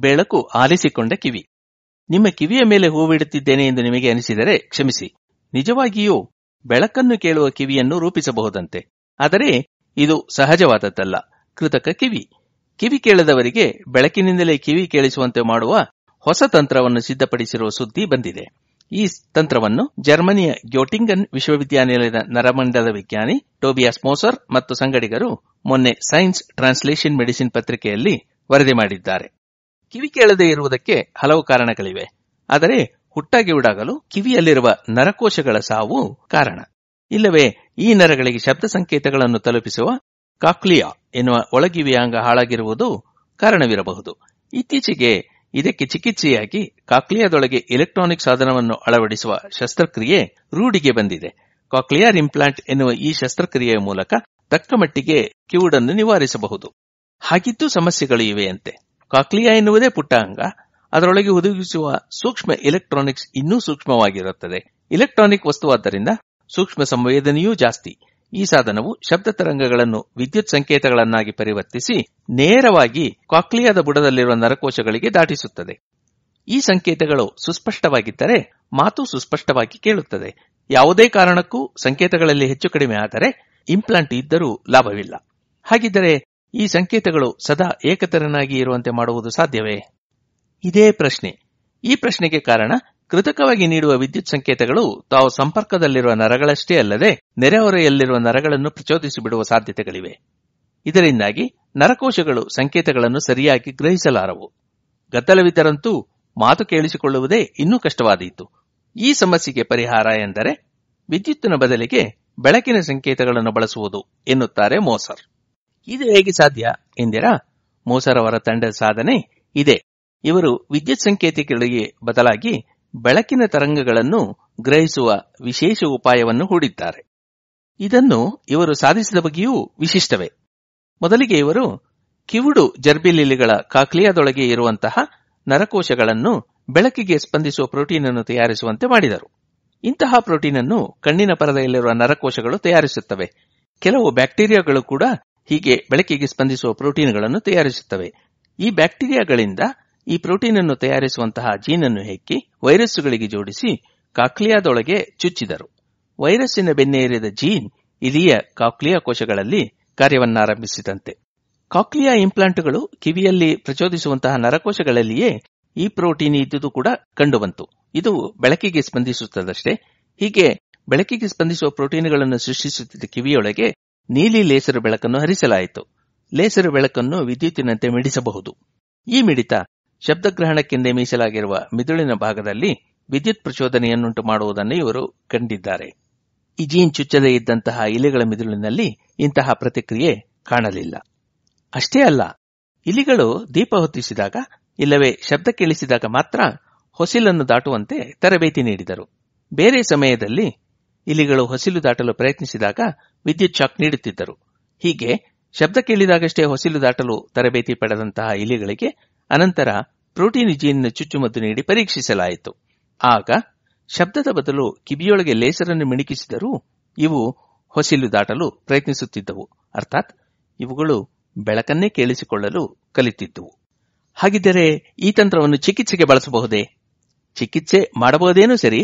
ಬೆಳಕು ಆಲಿಸಿಕೊಂಡ ಕಿವಿ ನಿಮ್ಮ ಕಿವಿಯ ಮೇಲೆ ಹೂವಿಡುತ್ತಿದ್ದೇನೆ ಎಂದು ನಿಮಗೆ ಅನಿಸಿದರೆ ಕ್ಷಮಿಸಿ ನಿಜವಾಗಿಯೂ ಬೆಳಕನ್ನು ಕೇಳುವ ಕಿವಿಯನ್ನು ರೂಪಿಸಬಹುದಂತೆ ಆದರೆ ಇದು ಸಹಜವಾದದ್ದಲ್ಲ ಕೃತಕ ಕಿವಿ ಕಿವಿ ಕೇಳದವರಿಗೆ ಬೆಳಕಿನಿಂದಲೇ ಕಿವಿ ಕೇಳಿಸುವಂತೆ ಮಾಡುವ ಹೊಸ ತಂತ್ರವನ್ನು ಸಿದ್ಧಪಡಿಸಿರುವ ಸುದ್ದಿ ಬಂದಿದೆ ಈ ತಂತ್ರವನ್ನು ಜರ್ಮನಿಯ ಗ್ಯೋಟಿಂಗನ್ ವಿಶ್ವವಿದ್ಯಾನಿಲಯದ ನರಮಂಡಲ ವಿಜ್ಞಾನಿ ಟೋಬಿಯಾಸ್ ಮೋಸರ್ ಮತ್ತು ಸಂಗಡಿಗರು ಮೊನ್ನೆ ಸೈನ್ಸ್ ಟ್ರಾನ್ಸ್ಲೇಷನ್ ಮೆಡಿಸಿನ್ ಪತ್ರಿಕೆಯಲ್ಲಿ ವರದಿ ಮಾಡಿದ್ದಾರೆ ಕಿವಿ ಕೇಳದೇ ಇರುವುದಕ್ಕೆ ಹಲವು ಕಾರಣಗಳಿವೆ ಆದರೆ ಹುಟ್ಟಾಗಿ ಉಡಾಗಲು ಕಿವಿಯಲ್ಲಿರುವ ನರಕೋಶಗಳ ಸಾವು ಕಾರಣ ಇಲ್ಲವೇ ಈ ನರಗಳಿಗೆ ಶಬ್ದ ಸಂಕೇತಗಳನ್ನು ತಲುಪಿಸುವ ಕಾಕ್ಲಿಯಾ ಎನ್ನುವ ಅಂಗ ಹಾಳಾಗಿರುವುದು ಕಾರಣವಿರಬಹುದು ಇತ್ತೀಚೆಗೆ ಇದಕ್ಕೆ ಚಿಕಿತ್ಸೆಯಾಗಿ ಕಾಕ್ಲಿಯಾದೊಳಗೆ ಎಲೆಕ್ಟ್ರಾನಿಕ್ ಸಾಧನವನ್ನು ಅಳವಡಿಸುವ ಶಸ್ತ್ರಕ್ರಿಯೆ ರೂಢಿಗೆ ಬಂದಿದೆ ಕಾಕ್ಲಿಯರ್ ಇಂಪ್ಲಾಂಟ್ ಎನ್ನುವ ಈ ಶಸ್ತ್ರಕ್ರಿಯೆಯ ಮೂಲಕ ತಕ್ಕ ಮಟ್ಟಿಗೆ ಕಿವುಡನ್ನು ನಿವಾರಿಸಬಹುದು ಹಾಗಿದ್ದು ಸಮಸ್ಯೆಗಳು ಇವೆಯಂತೆ ಕಾಕ್ಲಿಯಾ ಎನ್ನುವುದೇ ಪುಟ್ಟ ಅಂಗ ಅದರೊಳಗೆ ಒದಗಿಸುವ ಸೂಕ್ಷ್ಮ ಎಲೆಕ್ಟ್ರಾನಿಕ್ಸ್ ಇನ್ನೂ ಸೂಕ್ಷ್ಮವಾಗಿರುತ್ತದೆ ಎಲೆಕ್ಟ್ರಾನಿಕ್ ವಸ್ತುವಾದ್ದರಿಂದ ಸೂಕ್ಷ್ಮ ಸಂವೇದನೆಯೂ ಜಾಸ್ತಿ ಈ ಸಾಧನವು ಶಬ್ದ ತರಂಗಗಳನ್ನು ವಿದ್ಯುತ್ ಸಂಕೇತಗಳನ್ನಾಗಿ ಪರಿವರ್ತಿಸಿ ನೇರವಾಗಿ ಕಾಕ್ಲಿಯಾದ ಬುಡದಲ್ಲಿರುವ ನರಕೋಶಗಳಿಗೆ ದಾಟಿಸುತ್ತದೆ ಈ ಸಂಕೇತಗಳು ಸುಸ್ಪಷ್ಟವಾಗಿದ್ದರೆ ಮಾತು ಸುಸ್ಪಷ್ಟವಾಗಿ ಕೇಳುತ್ತದೆ ಯಾವುದೇ ಕಾರಣಕ್ಕೂ ಸಂಕೇತಗಳಲ್ಲಿ ಹೆಚ್ಚು ಕಡಿಮೆ ಆದರೆ ಇಂಪ್ಲಾಂಟ್ ಇದ್ದರೂ ಲಾಭವಿಲ್ಲ ಹಾಗಿದ್ದರೆ ಈ ಸಂಕೇತಗಳು ಸದಾ ಏಕತರನಾಗಿ ಇರುವಂತೆ ಮಾಡುವುದು ಸಾಧ್ಯವೇ ಇದೇ ಪ್ರಶ್ನೆ ಈ ಪ್ರಶ್ನೆಗೆ ಕಾರಣ ಕೃತಕವಾಗಿ ನೀಡುವ ವಿದ್ಯುತ್ ಸಂಕೇತಗಳು ತಾವು ಸಂಪರ್ಕದಲ್ಲಿರುವ ನರಗಳಷ್ಟೇ ಅಲ್ಲದೆ ನೆರೆಹೊರೆಯಲ್ಲಿರುವ ನರಗಳನ್ನು ಪ್ರಚೋದಿಸಿ ಬಿಡುವ ಸಾಧ್ಯತೆಗಳಿವೆ ಇದರಿಂದಾಗಿ ನರಕೋಶಗಳು ಸಂಕೇತಗಳನ್ನು ಸರಿಯಾಗಿ ಗ್ರಹಿಸಲಾರವು ಗದ್ದಲವಿದ್ದರಂತೂ ಮಾತು ಕೇಳಿಸಿಕೊಳ್ಳುವುದೇ ಇನ್ನೂ ಕಷ್ಟವಾದೀತು ಈ ಸಮಸ್ಯೆಗೆ ಪರಿಹಾರ ಎಂದರೆ ವಿದ್ಯುತ್ತಿನ ಬದಲಿಗೆ ಬೆಳಕಿನ ಸಂಕೇತಗಳನ್ನು ಬಳಸುವುದು ಎನ್ನುತ್ತಾರೆ ಮೋಸರ್ ಇದು ಹೇಗೆ ಸಾಧ್ಯ ಎಂದಿರಾ ಮೋಸರ್ ಅವರ ತಂಡದ ಸಾಧನೆ ಇದೆ ಇವರು ವಿದ್ಯುತ್ ಸಂಕೇತಗಳಿಗೆ ಬದಲಾಗಿ ಬೆಳಕಿನ ತರಂಗಗಳನ್ನು ಗ್ರಹಿಸುವ ವಿಶೇಷ ಉಪಾಯವನ್ನು ಹೂಡಿದ್ದಾರೆ ಇದನ್ನು ಇವರು ಸಾಧಿಸಿದ ಬಗ್ಗೆಯೂ ವಿಶಿಷ್ಟವೇ ಮೊದಲಿಗೆ ಇವರು ಕಿವುಡು ಜರ್ಬಿಲಿಲಿಗಳ ಕಾಕ್ಲಿಯಾದೊಳಗೆ ಇರುವಂತಹ ನರಕೋಶಗಳನ್ನು ಬೆಳಕಿಗೆ ಸ್ಪಂದಿಸುವ ಪ್ರೋಟೀನ್ ಅನ್ನು ತಯಾರಿಸುವಂತೆ ಮಾಡಿದರು ಇಂತಹ ಪ್ರೋಟೀನ್ ಅನ್ನು ಕಣ್ಣಿನ ಪರದೆಯಲ್ಲಿರುವ ನರಕೋಶಗಳು ತಯಾರಿಸುತ್ತವೆ ಕೆಲವು ಬ್ಯಾಕ್ಟೀರಿಯಾಗಳು ಕೂಡ ಹೀಗೆ ಬೆಳಕಿಗೆ ಸ್ಪಂದಿಸುವ ಪ್ರೋಟೀನ್ಗಳನ್ನು ತಯಾರಿಸುತ್ತವೆ ಈ ಬ್ಯಾಕ್ಟೀರಿಯಾಗಳಿಂದ ಈ ಪ್ರೋಟೀನ್ ಅನ್ನು ತಯಾರಿಸುವಂತಹ ಜೀನನ್ನು ಹೆಕ್ಕಿ ವೈರಸ್ಸುಗಳಿಗೆ ಜೋಡಿಸಿ ಕಾಕ್ಲಿಯಾದೊಳಗೆ ಚುಚ್ಚಿದರು ವೈರಸ್ಸಿನ ಬೆನ್ನೇರಿದ ಜೀನ್ ಇಲಿಯ ಕಾಕ್ಲಿಯಾ ಕೋಶಗಳಲ್ಲಿ ಕಾರ್ಯವನ್ನಾರಂಭಿಸಿದಂತೆ ಕಾಕ್ಲಿಯಾ ಇಂಪ್ಲಾಂಟ್ಗಳು ಕಿವಿಯಲ್ಲಿ ಪ್ರಚೋದಿಸುವಂತಹ ನರಕೋಶಗಳಲ್ಲಿಯೇ ಈ ಪ್ರೋಟೀನ್ ಇದ್ದುದು ಕೂಡ ಕಂಡುಬಂತು ಇದು ಬೆಳಕಿಗೆ ಸ್ಪಂದಿಸುತ್ತದಷ್ಟೇ ಹೀಗೆ ಬೆಳಕಿಗೆ ಸ್ಪಂದಿಸುವ ಪ್ರೋಟೀನ್ಗಳನ್ನು ಸೃಷ್ಟಿಸುತ್ತಿದ್ದ ಕಿವಿಯೊಳಗೆ ನೀಲಿ ಲೇಸರ್ ಬೆಳಕನ್ನು ಹರಿಸಲಾಯಿತು ಲೇಸರ್ ಬೆಳಕನ್ನು ವಿದ್ಯುತ್ತಿನಂತೆ ಮಿಡಿಸಬಹುದು ಈ ಮಿಡಿತ ಶಬ್ದಗ್ರಹಣಕ್ಕೆಂದೇ ಮೀಸಲಾಗಿರುವ ಮಿದುಳಿನ ಭಾಗದಲ್ಲಿ ವಿದ್ಯುತ್ ಪ್ರಚೋದನೆಯನ್ನುಂಟು ಮಾಡುವುದನ್ನು ಇವರು ಕಂಡಿದ್ದಾರೆ ಇಜೀನ್ ಚುಚ್ಚದೇ ಇದ್ದಂತಹ ಇಲಿಗಳ ಮಿದುಳಿನಲ್ಲಿ ಇಂತಹ ಪ್ರತಿಕ್ರಿಯೆ ಕಾಣಲಿಲ್ಲ ಅಷ್ಟೇ ಅಲ್ಲ ಇಲಿಗಳು ದೀಪ ಹೊತ್ತಿಸಿದಾಗ ಇಲ್ಲವೇ ಶಬ್ದ ಕೇಳಿಸಿದಾಗ ಮಾತ್ರ ಹೊಸಿಲನ್ನು ದಾಟುವಂತೆ ತರಬೇತಿ ನೀಡಿದರು ಬೇರೆ ಸಮಯದಲ್ಲಿ ಇಲಿಗಳು ಹೊಸಿಲು ದಾಟಲು ಪ್ರಯತ್ನಿಸಿದಾಗ ವಿದ್ಯುತ್ ಶಾಕ್ ನೀಡುತ್ತಿದ್ದರು ಹೀಗೆ ಶಬ್ದ ಕೇಳಿದಾಗಷ್ಟೇ ಹೊಸಿಲು ದಾಟಲು ತರಬೇತಿ ಪಡೆದಂತಹ ಇಲಿಗಳಿಗೆ ಅನಂತರ ಪ್ರೋಟೀನ್ ಚುಚ್ಚುಮದ್ದು ನೀಡಿ ಪರೀಕ್ಷಿಸಲಾಯಿತು ಆಗ ಶಬ್ದದ ಬದಲು ಕಿವಿಯೊಳಗೆ ಲೇಸರನ್ನು ಮಿಣುಕಿಸಿದರೂ ಇವು ಹೊಸಿಲು ದಾಟಲು ಪ್ರಯತ್ನಿಸುತ್ತಿದ್ದವು ಅರ್ಥಾತ್ ಇವುಗಳು ಬೆಳಕನ್ನೇ ಕೇಳಿಸಿಕೊಳ್ಳಲು ಕಲಿತಿದ್ದುವು ಹಾಗಿದ್ದರೆ ಈ ತಂತ್ರವನ್ನು ಚಿಕಿತ್ಸೆಗೆ ಬಳಸಬಹುದೇ ಚಿಕಿತ್ಸೆ ಮಾಡಬಹುದೇನೂ ಸರಿ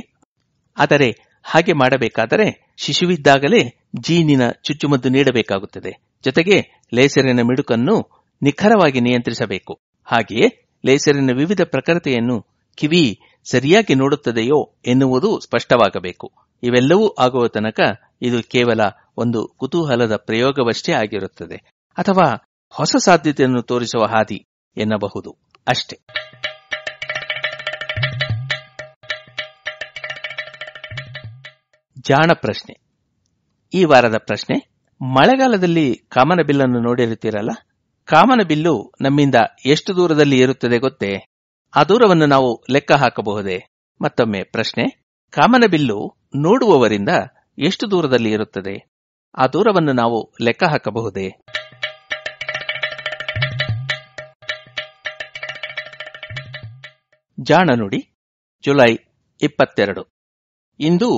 ಆದರೆ ಹಾಗೆ ಮಾಡಬೇಕಾದರೆ ಶಿಶುವಿದ್ದಾಗಲೇ ಜೀನಿನ ಚುಚ್ಚುಮದ್ದು ನೀಡಬೇಕಾಗುತ್ತದೆ ಜೊತೆಗೆ ಲೇಸರಿನ ಮಿಡುಕನ್ನು ನಿಖರವಾಗಿ ನಿಯಂತ್ರಿಸಬೇಕು ಹಾಗೆಯೇ ಲೇಸರಿನ ವಿವಿಧ ಪ್ರಕೃತಿಯನ್ನು ಕಿವಿ ಸರಿಯಾಗಿ ನೋಡುತ್ತದೆಯೋ ಎನ್ನುವುದು ಸ್ಪಷ್ಟವಾಗಬೇಕು ಇವೆಲ್ಲವೂ ಆಗುವ ತನಕ ಇದು ಕೇವಲ ಒಂದು ಕುತೂಹಲದ ಪ್ರಯೋಗವಷ್ಟೇ ಆಗಿರುತ್ತದೆ ಅಥವಾ ಹೊಸ ಸಾಧ್ಯತೆಯನ್ನು ತೋರಿಸುವ ಹಾದಿ ಎನ್ನಬಹುದು ಅಷ್ಟೇ ಜಾಣ ಪ್ರಶ್ನೆ ಈ ವಾರದ ಪ್ರಶ್ನೆ ಮಳೆಗಾಲದಲ್ಲಿ ಕಾಮನಬಿಲ್ಲನ್ನು ನೋಡಿರುತ್ತೀರಲ್ಲ ಕಾಮನಬಿಲ್ಲು ನಮ್ಮಿಂದ ಎಷ್ಟು ದೂರದಲ್ಲಿ ಇರುತ್ತದೆ ಗೊತ್ತೇ ಆ ದೂರವನ್ನು ನಾವು ಲೆಕ್ಕ ಹಾಕಬಹುದೇ ಮತ್ತೊಮ್ಮೆ ಪ್ರಶ್ನೆ ಕಾಮನಬಿಲ್ಲು ನೋಡುವವರಿಂದ ಎಷ್ಟು ದೂರದಲ್ಲಿ ಇರುತ್ತದೆ ಆ ದೂರವನ್ನು ನಾವು ಲೆಕ್ಕ ಹಾಕಬಹುದೇ ಜಾಣ ನುಡಿ ಜುಲೈ ಇಪ್ಪತ್ತೆರಡು ಇಂದು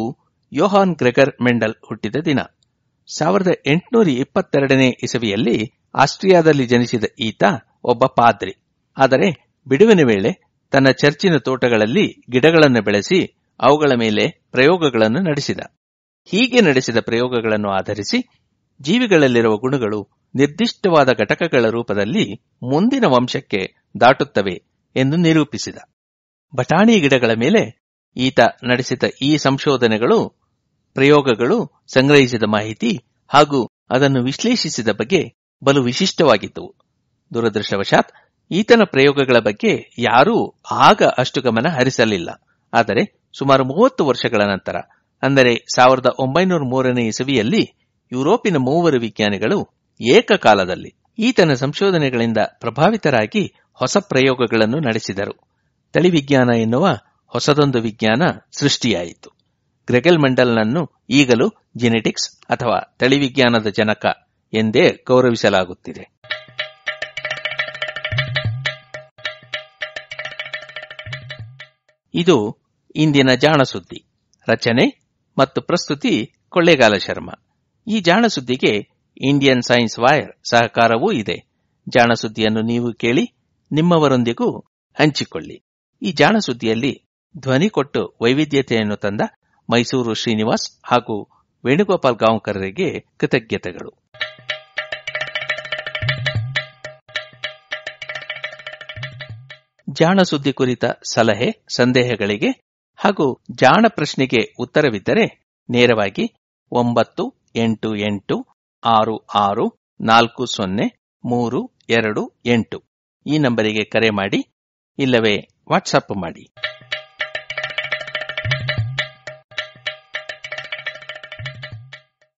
ಯೋಹಾನ್ ಗ್ರೆಗರ್ ಮೆಂಡಲ್ ಹುಟ್ಟಿದ ದಿನ ಸಾವಿರದ ಎಂಟುನೂರ ಇಪ್ಪತ್ತೆರಡನೇ ಇಸವಿಯಲ್ಲಿ ಆಸ್ಟ್ರಿಯಾದಲ್ಲಿ ಜನಿಸಿದ ಈತ ಒಬ್ಬ ಪಾದ್ರಿ ಆದರೆ ಬಿಡುವಿನ ವೇಳೆ ತನ್ನ ಚರ್ಚಿನ ತೋಟಗಳಲ್ಲಿ ಗಿಡಗಳನ್ನು ಬೆಳೆಸಿ ಅವುಗಳ ಮೇಲೆ ಪ್ರಯೋಗಗಳನ್ನು ನಡೆಸಿದ ಹೀಗೆ ನಡೆಸಿದ ಪ್ರಯೋಗಗಳನ್ನು ಆಧರಿಸಿ ಜೀವಿಗಳಲ್ಲಿರುವ ಗುಣಗಳು ನಿರ್ದಿಷ್ಟವಾದ ಘಟಕಗಳ ರೂಪದಲ್ಲಿ ಮುಂದಿನ ವಂಶಕ್ಕೆ ದಾಟುತ್ತವೆ ಎಂದು ನಿರೂಪಿಸಿದ ಬಟಾಣಿ ಗಿಡಗಳ ಮೇಲೆ ಈತ ನಡೆಸಿದ ಈ ಸಂಶೋಧನೆಗಳು ಪ್ರಯೋಗಗಳು ಸಂಗ್ರಹಿಸಿದ ಮಾಹಿತಿ ಹಾಗೂ ಅದನ್ನು ವಿಶ್ಲೇಷಿಸಿದ ಬಗ್ಗೆ ಬಲು ವಿಶಿಷ್ಟವಾಗಿದ್ದವು ದುರದೃಷ್ಟವಶಾತ್ ಈತನ ಪ್ರಯೋಗಗಳ ಬಗ್ಗೆ ಯಾರೂ ಆಗ ಅಷ್ಟು ಗಮನ ಹರಿಸಲಿಲ್ಲ ಆದರೆ ಸುಮಾರು ಮೂವತ್ತು ವರ್ಷಗಳ ನಂತರ ಅಂದರೆ ಸಾವಿರದ ಒಂಬೈನೂರ ಮೂರನೇ ಇಸವಿಯಲ್ಲಿ ಯುರೋಪಿನ ಮೂವರು ವಿಜ್ಞಾನಿಗಳು ಏಕಕಾಲದಲ್ಲಿ ಈತನ ಸಂಶೋಧನೆಗಳಿಂದ ಪ್ರಭಾವಿತರಾಗಿ ಹೊಸ ಪ್ರಯೋಗಗಳನ್ನು ನಡೆಸಿದರು ತಳಿವಿಜ್ಞಾನ ಎನ್ನುವ ಹೊಸದೊಂದು ವಿಜ್ಞಾನ ಸೃಷ್ಟಿಯಾಯಿತು ಗ್ರೆಗಲ್ ಮಂಡಲ್ನನ್ನು ಈಗಲೂ ಜೆನೆಟಿಕ್ಸ್ ಅಥವಾ ತಳಿವಿಜ್ಞಾನದ ಜನಕ ಎಂದೇ ಗೌರವಿಸಲಾಗುತ್ತಿದೆ ಇದು ಇಂದಿನ ಜಾಣಸುದ್ದಿ ರಚನೆ ಮತ್ತು ಪ್ರಸ್ತುತಿ ಕೊಳ್ಳೇಗಾಲ ಶರ್ಮ ಈ ಜಾಣಸುದ್ದಿಗೆ ಇಂಡಿಯನ್ ಸೈನ್ಸ್ ವಾಯರ್ ಸಹಕಾರವೂ ಇದೆ ಜಾಣಸುದ್ದಿಯನ್ನು ನೀವು ಕೇಳಿ ನಿಮ್ಮವರೊಂದಿಗೂ ಹಂಚಿಕೊಳ್ಳಿ ಈ ಜಾಣಸುದ್ದಿಯಲ್ಲಿ ಧ್ವನಿ ಕೊಟ್ಟು ವೈವಿಧ್ಯತೆಯನ್ನು ತಂದ ಮೈಸೂರು ಶ್ರೀನಿವಾಸ್ ಹಾಗೂ ವೇಣುಗೋಪಾಲ್ ಗಾಂವ್ಕರರಿಗೆ ಕೃತಜ್ಞತೆಗಳು ಜಾಣ ಸುದ್ದಿ ಕುರಿತ ಸಲಹೆ ಸಂದೇಹಗಳಿಗೆ ಹಾಗೂ ಜಾಣ ಪ್ರಶ್ನೆಗೆ ಉತ್ತರವಿದ್ದರೆ ನೇರವಾಗಿ ಒಂಬತ್ತು ಎಂಟು ಎಂಟು ಆರು ಆರು ನಾಲ್ಕು ಸೊನ್ನೆ ಮೂರು ಎರಡು ಎಂಟು ಈ ನಂಬರಿಗೆ ಕರೆ ಮಾಡಿ ಇಲ್ಲವೇ ವಾಟ್ಸಪ್ ಮಾಡಿ